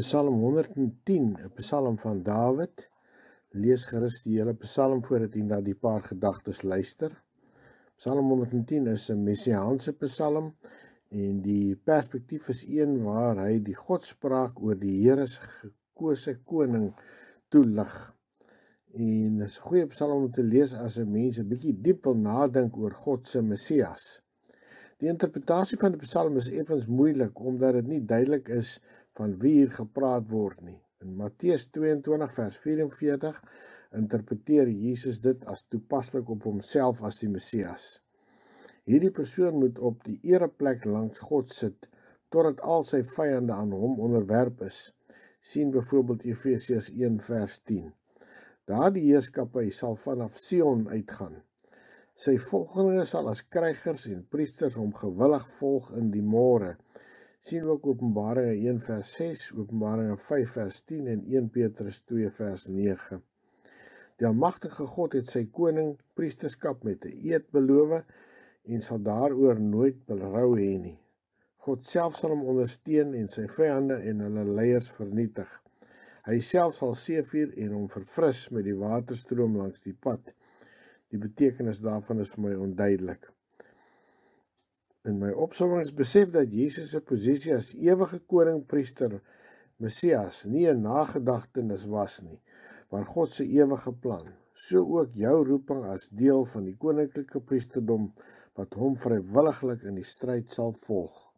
Psalm 110, 'n Psalm van Dawid. Lees gerus die hele Psalm voordat jy na die paar gedagtes luister. Psalm 110 is 'n messiaanse Psalm en die perspektief is een waar hy die godspraak oor die Here se gekose koning toelig. En dis 'n goeie Psalm om te lees as 'n mens 'n bietjie diep wil nadink oor God se Messias. Die interpretasie van die Psalm is effens moeilik omdat dit nie duidelik is van wie hier gepraat word nie. In Matteus 22 vers 44 interpreteer Jesus dit as toepaslik op homself as die Messias. Hierdie persoon moet op die ereplek langs God sit totdat al sy vyande aan hom onderwerp is. sien byvoorbeeld Efesiërs 1 vers 10. Daardie heerskappy sal vanaf Sion uitgaan. Sy volgelinge sal as krygers en priesters hom gewillig volg in die môre sien ook Openbaringe 1 vers 6, Openbaringe 5 vers 10 en 1 Petrus 2 vers 9. Die almagtige God het sy koning priesterskap met 'n eed beloof en sal daaroor nooit berou hê nie. God self sal hom ondersteun en sy vyande en hulle leiers vernietig. Hy self sal seëvier en hom verfris met die waterstroom langs die pad. Die betekenis daarvan is vir my onduidelik in my opsomming is besef dat Jesus se posisie as ewige koning priester Messias nie 'n nagedagtenis was nie, maar God se ewige plan. So ook jou roeping as deel van die koninklike priesterdom wat hom vrywilliglik in die stryd sal volg.